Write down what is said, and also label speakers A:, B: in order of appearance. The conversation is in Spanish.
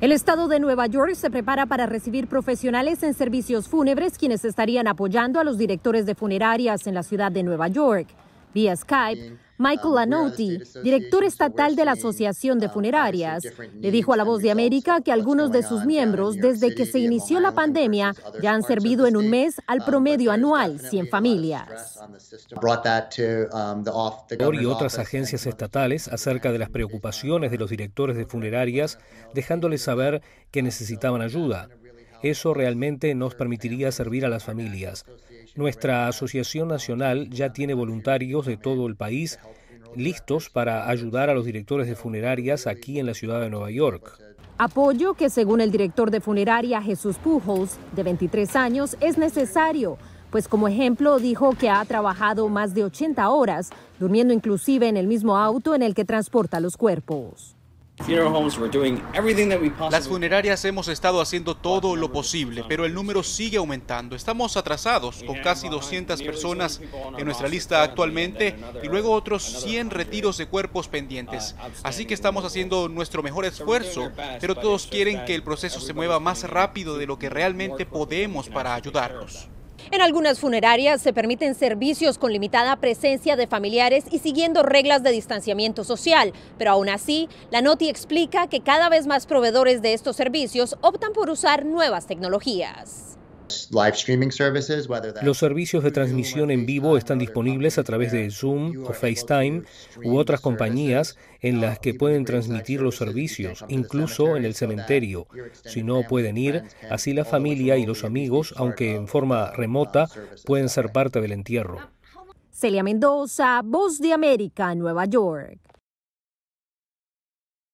A: El estado de Nueva York se prepara para recibir profesionales en servicios fúnebres quienes estarían apoyando a los directores de funerarias en la ciudad de Nueva York. Vía Skype, Michael um, Lanotti, director estatal de la Asociación de um, Funerarias, le dijo a La Voz de América que algunos de sus miembros, desde que se inició la pandemia, ya han servido en un mes al um, promedio anual 100 familias.
B: Y otras agencias estatales acerca de las uh, preocupaciones de los directores de funerarias, dejándoles saber que necesitaban ayuda. Eso realmente nos permitiría servir a las familias. Nuestra Asociación Nacional ya tiene voluntarios de todo el país listos para ayudar a los directores de funerarias aquí en la ciudad de Nueva York.
A: Apoyo que según el director de funeraria Jesús Pujols, de 23 años, es necesario, pues como ejemplo dijo que ha trabajado más de 80 horas, durmiendo inclusive en el mismo auto en el que transporta los cuerpos.
C: Las funerarias hemos estado haciendo todo lo posible, pero el número sigue aumentando. Estamos atrasados con casi 200 personas en nuestra lista actualmente y luego otros 100 retiros de cuerpos uh, pendientes. Así que estamos haciendo nuestro mejor esfuerzo, pero todos quieren que el proceso se mueva más rápido de lo que realmente podemos para ayudarlos.
A: En algunas funerarias se permiten servicios con limitada presencia de familiares y siguiendo reglas de distanciamiento social, pero aún así, la Noti explica que cada vez más proveedores de estos servicios optan por usar nuevas tecnologías.
B: Los servicios de transmisión en vivo uh, están disponibles a través de Zoom o FaceTime u otras compañías en las uh, que pueden transmitir los servicios, incluso en el cementerio. Si no pueden ir, así la familia y los amigos, aunque en forma uh, remota, pueden ser parte del entierro.
A: Celia Mendoza, Voz de América, Nueva York.